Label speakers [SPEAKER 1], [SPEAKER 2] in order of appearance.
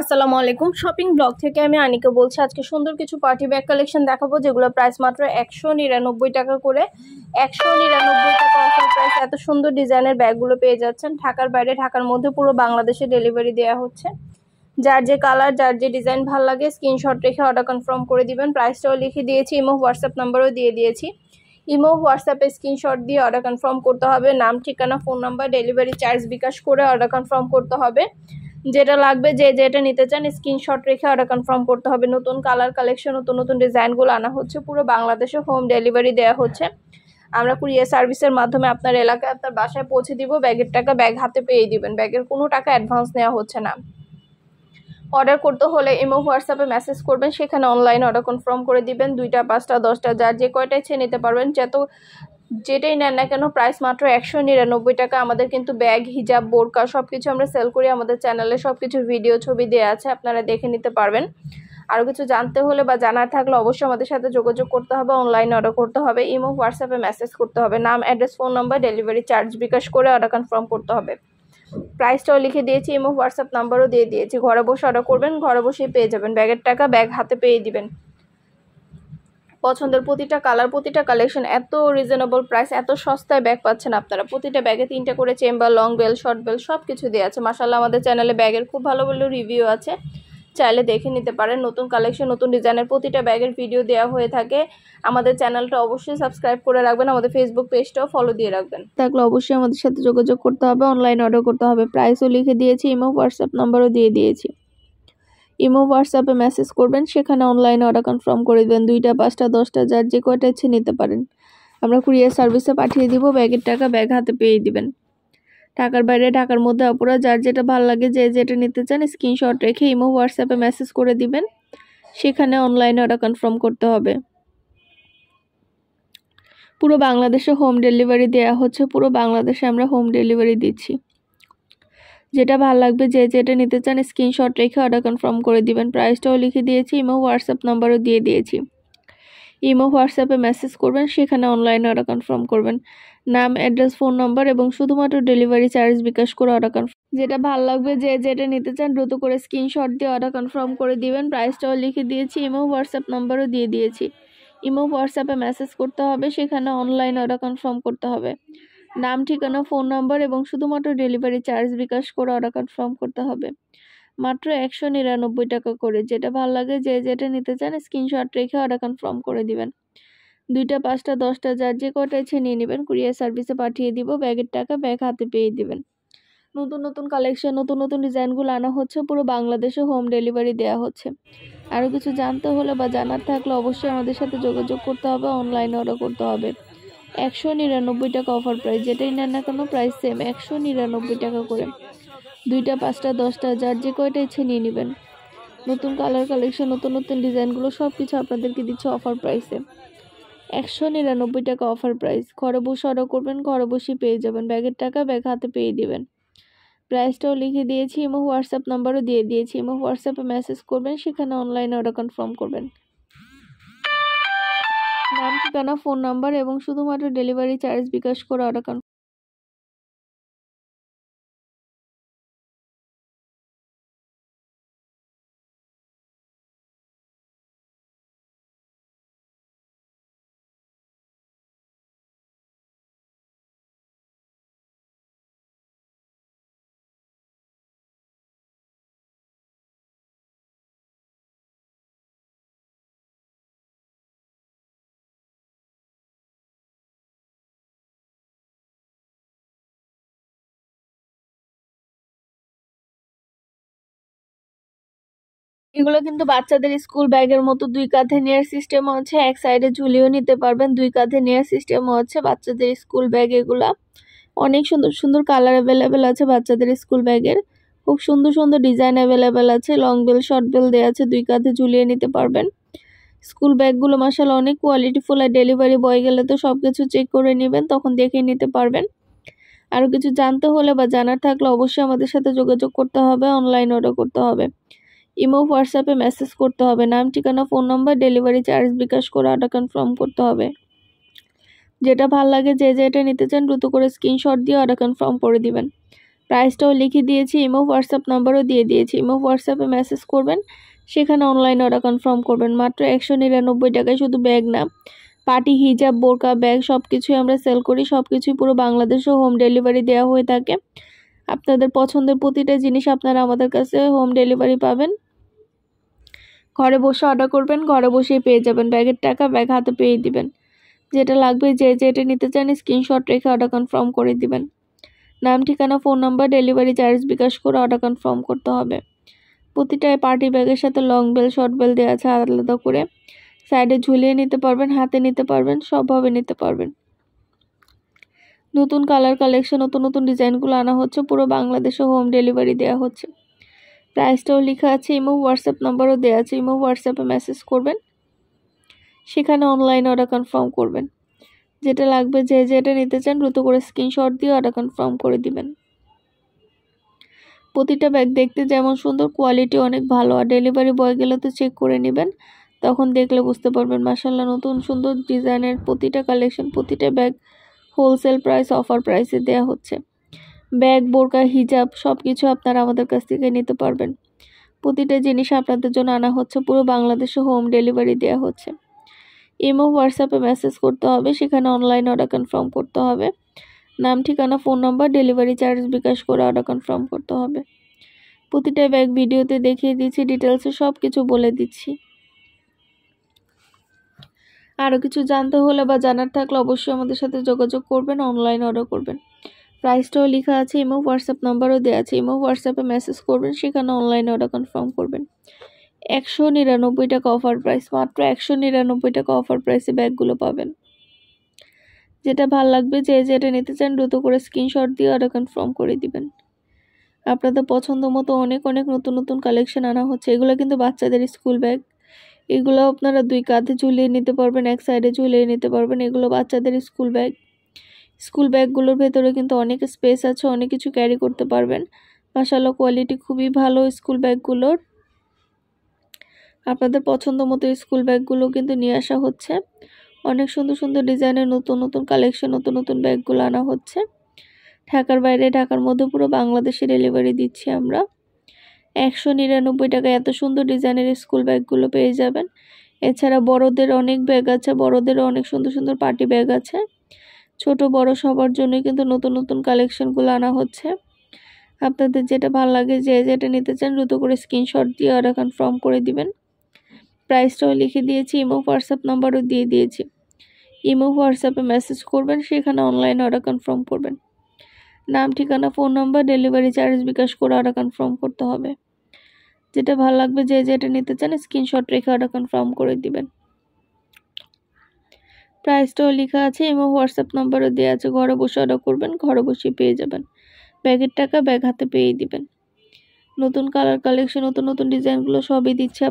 [SPEAKER 1] আসসালামু আলাইকুম shopping blog থেকে আমি আনিকা বলছি আজকে সুন্দর কিছু পার্টি ব্যাগ কালেকশন দেখাবো যেগুলো প্রাইস মাত্র একশো নিরানব্বই টাকা করে একশো নিরানব্বই টাকা অফার প্রাইস এত সুন্দর ডিজাইনের ব্যাগগুলো পেয়ে যাচ্ছেন ঢাকার বাইরে ঢাকার মধ্যে পুরো বাংলাদেশে ডেলিভারি দেওয়া হচ্ছে যার যে কালার যার যে ডিজাইন ভাল লাগে স্ক্রিনশট রেখে অর্ডার কনফার্ম করে দিবেন প্রাইসটাও লিখে দিয়েছি ইমো হোয়াটসঅ্যাপ নাম্বারও দিয়ে দিয়েছি ইমো হোয়াটসঅ্যাপে স্ক্রিনশট দিয়ে অর্ডার কনফার্ম করতে হবে নাম ঠিকানা phone number delivery charge bKash করে অর্ডার কনফার্ম করতে হবে যেটা লাগবে যে যেটা নিতে চান স্ক্রিনশট রেখে অর্ডার কনফার্ম করতে হবে নতুন কালার কালেকশন নতুন নতুন ডিজাইনগুলো আনা হচ্ছে পুরো বাংলাদেশে হোম ডেলিভারি দেওয়া হচ্ছে আমরা কুরিয়ার সার্ভিসের মাধ্যমে আপনার এলাকায় আপনার বাসায় পৌঁছে দিব ব্যাগের টাকা ব্যাগ হাতে পেয়ে দিবেন ব্যাগের কোনো টাকা অ্যাডভান্স নেওয়া হচ্ছে না অর্ডার করতে হলে এমও হোয়াটসঅ্যাপে মেসেজ করবেন সেখানে অনলাইন অর্ডার কনফার্ম করে দিবেন দুইটা পাঁচটা দশটা যার যে কয়টাই ইচ্ছে নিতে পারবেন যত যেটাই নেন না কেন প্রাইস মাত্র একশো নিরানব্বই টাকা আমাদের কিন্তু ব্যাগ হিজাব বোরকা সব কিছু আমরা সেল করি আমাদের চ্যানেলে সব কিছু ভিডিও ছবি দেওয়া আছে আপনারা দেখে নিতে পারবেন আরও কিছু জানতে হলে বা জানার থাকলে অবশ্যই আমাদের সাথে যোগাযোগ করতে হবে অনলাইনে অর্ডার করতে হবে ইমো হোয়াটসঅ্যাপে মেসেজ করতে হবে নাম address phone number delivery charge bKash করে অর্ডার কনফার্ম করতে হবে প্রাইসটাও লিখে দিয়েছি ইমো হোয়াটসঅ্যাপ নাম্বারও দিয়ে দিয়েছি ঘরে বসে অর্ডার করবেন ঘরে বসেই পেয়ে যাবেন ব্যাগের টাকা ব্যাগ হাতে পেয়ে দিবেন পছন্দের প্রতিটা কালার প্রতিটা কালেকশন এত রিজনেবল প্রাইস এত সস্তায় ব্যাগ পাচ্ছেন আপনারা প্রতিটা ব্যাগে তিনটা করে chamber long belt short belt সব কিছু দেওয়া আছে মাসাল্লাহ আমাদের চ্যানেলে ব্যাগের খুব ভালো ভালো রিভিউ আছে চাইলে দেখে নিতে পারেন নতুন কালেকশন নতুন ডিজাইনের প্রতিটা ব্যাগের ভিডিও দেওয়া হয়ে থাকে আমাদের চ্যানেলটা অবশ্যই সাবস্ক্রাইব করে রাখবেন আমাদের ফেসবুক পেজটাও ফলো দিয়ে রাখবেন থাকলে অবশ্যই আমাদের সাথে যোগাযোগ করতে হবে অনলাইন অর্ডার করতে হবে প্রাইসও লিখে দিয়েছি এবং হোয়াটসঅ্যাপ নাম্বারও দিয়ে দিয়েছি ইমো হোয়াটসঅ্যাপে মেসেজ করবেন সেখানে অনলাইনে অর্ডার কনফার্ম করে দেবেন দুইটা পাঁচটা দশটা যার যে কয়টা ইচ্ছে নিতে পারেন আমরা কুরিয়ার সার্ভিসে পাঠিয়ে দিব ব্যাগের টাকা ব্যাগ হাতে পেয়ে দিবেন ঢাকার বাইরে ঢাকার মধ্যে অপরা যার যেটা ভালো লাগে যে যেটা নিতে চান স্ক্রিনশট রেখে ইমো হোয়াটসঅ্যাপে মেসেজ করে দিবেন সেখানে অনলাইনে অর্ডার কনফার্ম করতে হবে পুরো বাংলাদেশে হোম ডেলিভারি দেয়া হচ্ছে পুরো বাংলাদেশে আমরা হোম ডেলিভারি দিচ্ছি যেটা ভালো লাগবে যে যেটা নিতে চান স্ক্রিনশট রেখে অর্ডার কনফার্ম করে দিবেন প্রাইসটাও লিখে দিয়েছি ইমো হোয়াটসঅ্যাপ নাম্বারও দিয়ে দিয়েছি ইমো হোয়াটসঅ্যাপে মেসেজ করবেন সেখানে অনলাইনে অর্ডার কনফার্ম করবেন নাম অ্যাড্রেস ফোন নম্বর এবং শুধুমাত্র ডেলিভারি চার্জ বিকাশ করে অর্ডার কনফার্ম যেটা ভালো লাগবে যে যেটা নিতে চান দ্রুত করে স্ক্রিনশট দিয়ে অর্ডার কনফার্ম করে দিবেন প্রাইসটাও লিখে দিয়েছি ইমো হোয়াটসঅ্যাপ নাম্বারও দিয়ে দিয়েছি ইমো হোয়াটসঅ্যাপে মেসেজ করতে হবে সেখানে অনলাইন অর্ডার কনফার্ম করতে হবে নাম ঠিকানা ফোন নাম্বার এবং শুধুমাত্র ডেলিভারি চার্জ বিকাশ করে অর্ডার কনফার্ম করতে হবে মাত্র একশো নিরানব্বই টাকা করে যেটা ভালো লাগে যে যেটা নিতে চান স্ক্রিনশট রেখে অর্ডার কনফার্ম করে দিবেন দুইটা পাঁচটা দশটা যার যে কটা ইচ্ছে নিয়ে নেবেন কুরিয়ার সার্ভিসে পাঠিয়ে দিব ব্যাগের টাকা ব্যাগ হাতে পেয়ে দিবেন নতুন নতুন কালেকশন নতুন নতুন ডিজাইনগুলো আনা হচ্ছে পুরো বাংলাদেশে হোম ডেলিভারি দেওয়া হচ্ছে আরও কিছু জানতে হলে বা জানার থাকলে অবশ্যই আমাদের সাথে যোগাযোগ করতে হবে অনলাইনে অর্ডার করতে হবে একশো নিরানব্বই টাকা অফার প্রাইস যেটাই নেন না কেন প্রাইস সেম একশো নিরানব্বই টাকা করে দুইটা পাঁচটা দশটা যার যে কয়টা ইচ্ছে নিয়ে নেবেন নতুন কালার কালেকশন নতুন নতুন ডিজাইনগুলো সব কিছু আপনাদেরকে দিচ্ছে অফার প্রাইসে একশো নিরানব্বই টাকা অফার প্রাইস ঘরে বসে অর্ডার করবেন ঘরে বসে পেয়ে যাবেন ব্যাগের টাকা ব্যাগ হাতে পেয়ে দেবেন প্রাইসটাও লিখে দিয়েছি এবং হোয়াটসঅ্যাপ নাম্বারও দিয়ে দিয়েছি এবং হোয়াটসঅ্যাপে মেসেজ করবেন সেখানে অনলাইনে অর্ডার কনফার্ম করবেন নাম ঠিকানা ফোন নাম্বার এবং শুধুমাত্র ডেলিভারি চার্জ বিকাশ করে অর্ডার এগুলো কিন্তু বাচ্চাদের স্কুল ব্যাগের মতো দুই কাঁধে নেয়ার সিস্টেমও আছে এক সাইডে ঝুলিয়েও নিতে পারবেন দুই কাঁধে নেয়ার সিস্টেমও আছে বাচ্চাদের স্কুল ব্যাগ এগুলা অনেক সুন্দর সুন্দর কালার অ্যাভেলেবেল আছে বাচ্চাদের স্কুল ব্যাগের খুব সুন্দর সুন্দর ডিজাইন অ্যাভেলেবেল আছে লং বেল শর্ট বেল দেওয়া আছে দুই কাঁধে ঝুলিয়ে নিতে পারবেন স্কুল ব্যাগগুলো মাসাল অনেক কোয়ালিটিফুল আর ডেলিভারি বয় গেলে তো সব কিছু চেক করে নেবেন তখন দেখে নিতে পারবেন আরও কিছু জানতে হলে বা জানার থাকলে অবশ্যই আমাদের সাথে যোগাযোগ করতে হবে অনলাইন অর্ডার করতে হবে ইমো হোয়াটসঅ্যাপে মেসেজ করতে হবে নাম ঠিকানা phone number delivery charge bKash করে অর্ডার কনফার্ম করতে হবে যেটা ভাল লাগে যে যেটা নিতে চান দ্রুত করে স্ক্রিনশট দিয়ে অর্ডার কনফার্ম করে দিবেন প্রাইসটাও লিখে দিয়েছি ইমো হোয়াটসঅ্যাপ নাম্বারও দিয়ে দিয়েছি ইমো হোয়াটসঅ্যাপে মেসেজ করবেন সেখানে অনলাইন অর্ডার কনফার্ম করবেন মাত্র একশো নিরানব্বই টাকায় শুধু ব্যাগ না পার্টি হিজাব বোরকা ব্যাগ সব কিছুই আমরা সেল করি সব কিছুই পুরো বাংলাদেশেও হোম ডেলিভারি দেওয়া হয়ে থাকে আপনাদের পছন্দের প্রতিটা জিনিস আপনারা আমাদের কাছে হোম ডেলিভারি পাবেন ঘরে বসে অর্ডার করবেন ঘরে বসেই পেয়ে যাবেন ব্যাগের টাকা ব্যাগ হাতে পেয়ে দিবেন যেটা লাগবে যে যেটা নিতে চান স্ক্রিনশট রেখে অর্ডার কনফার্ম করে দিবেন নাম ঠিকানা phone number delivery charge bKash করে অর্ডার কনফার্ম করতে হবে প্রতিটা পার্টি ব্যাগের সাথে লং বেল শর্ট বেল দেওয়া আছে আলাদা করে সাইডে ঝুলিয়ে নিতে পারবেন হাতে নিতে পারবেন সবভাবে নিতে পারবেন নতুন কালার কালেকশন নতুন নতুন ডিজাইনগুলো আনা হচ্ছে পুরো বাংলাদেশে হোম ডেলিভারি দেওয়া হচ্ছে প্রাইসটাও লেখা আছে ইমো হোয়াটসঅ্যাপ নাম্বারও দেওয়া আছে ইমো হোয়াটসঅ্যাপে মেসেজ করবেন সেখানে অনলাইন অর্ডার কনফার্ম করবেন যেটা লাগবে যে যেটা নিতে চান দ্রুত করে স্ক্রিনশট দিয়ে অর্ডার কনফার্ম করে দিবেন প্রতিটা ব্যাগ দেখতে যেমন সুন্দর কোয়ালিটি অনেক ভালো আর ডেলিভারি বয় গেলে তো চেক করে নেবেন তখন দেখলে বুঝতে পারবেন মাসাল্লাহ নতুন সুন্দর ডিজাইনের প্রতিটা কালেকশন প্রতিটা ব্যাগ হোলসেল প্রাইস অফার প্রাইসে দেয়া হচ্ছে ব্যাগ বোরকা হিজাব সব কিছু আপনারা আমাদের কাছ থেকে নিতে পারবেন প্রতিটা জিনিস আপনাদের জন্য আনা হচ্ছে পুরো বাংলাদেশে হোম ডেলিভারি দেওয়া হচ্ছে ইমো হোয়াটসঅ্যাপে মেসেজ করতে হবে সেখানে অনলাইন অর্ডার কনফার্ম করতে হবে নাম ঠিকানা phone number delivery charge bKash করে অর্ডার কনফার্ম করতে হবে প্রতিটা ব্যাগ ভিডিওতে দেখিয়ে দিচ্ছি ডিটেলসে সব কিছু বলে দিচ্ছি আরও কিছু জানতে হলে বা জানার থাকলে অবশ্যই আমাদের সাথে যোগাযোগ করবেন অনলাইন অর্ডার করবেন প্রাইসটাও লেখা আছে ইমো হোয়াটসঅ্যাপ নাম্বারও দেওয়া আছে ইমো হোয়াটসঅ্যাপে মেসেজ করবেন সেখানে অনলাইনে অর্ডার কনফার্ম করবেন একশো নিরানব্বই টাকা অফার প্রাইস মাত্র একশো নিরানব্বই টাকা অফার প্রাইসে ব্যাগগুলো পাবেন যেটা ভাল লাগবে যে যেটা নিতে চান দ্রুত করে স্ক্রিনশট দিয়ে অর্ডার কনফার্ম করে দিবেন আপনাদের পছন্দ মতো অনেক অনেক নতুন নতুন কালেকশন আনা হচ্ছে এগুলো কিন্তু বাচ্চাদের স্কুল ব্যাগ এগুলো আপনারা দুই কাঁধে ঝুলিয়ে নিতে পারবেন এক সাইডে ঝুলিয়ে নিতে পারবেন এগুলো বাচ্চাদের স্কুল ব্যাগ স্কুল ব্যাগগুলোর ভেতরে কিন্তু অনেক স্পেস আছে অনেক কিছু ক্যারি করতে পারবেন মাসাল কোয়ালিটি খুবই ভালো স্কুল ব্যাগগুলোর আপনাদের পছন্দ মতো স্কুল ব্যাগগুলো কিন্তু নিয়ে আসা হচ্ছে অনেক সুন্দর সুন্দর ডিজাইনের নতুন নতুন কালেকশন নতুন নতুন ব্যাগগুলো আনা হচ্ছে ঢাকার বাইরে ঢাকার মধ্যে পুরো বাংলাদেশে ডেলিভারি দিচ্ছি আমরা একশো নিরানব্বই টাকা এত সুন্দর ডিজাইনের স্কুল ব্যাগগুলো পেয়ে যাবেন এছাড়া বড়দের অনেক ব্যাগ আছে বড়দেরও অনেক সুন্দর সুন্দর পার্টি ব্যাগ আছে ছোট বড় সবার জন্যই কিন্তু নতুন নতুন কালেকশানগুলো আনা হচ্ছে আপনাদের যেটা ভালো লাগে যে যেটা নিতে চান দ্রুত করে স্ক্রিনশট দিয়ে আর এখন ফর্ম করে দিবেন প্রাইসটাও লিখে দিয়েছি ইমো হোয়াটসঅ্যাপ নাম্বারও দিয়ে দিয়েছি ইমো হোয়াটসঅ্যাপে মেসেজ করবেন সেখানে অনলাইন অর্ডার কনফার্ম করবেন নাম ঠিকানা phone number delivery charge bKash করে অর্ডার কনফার্ম করতে হবে যেটা ভালো লাগবে যে যেটা নিতে চান স্ক্রিনশট রেখে অর্ডার কনফার্ম করে দিবেন প্রাইসটাও লেখা আছে এবং হোয়াটসঅ্যাপ নাম্বারও দেওয়া আছে ঘরে বসে অর্ডার করবেন ঘরে বসে পেয়ে যাবেন ব্যাগের টাকা ব্যাগ হাতে পেয়ে দিবেন নতুন কালার কালেকশন নতুন নতুন ডিজাইনগুলো সবই দিচ্ছে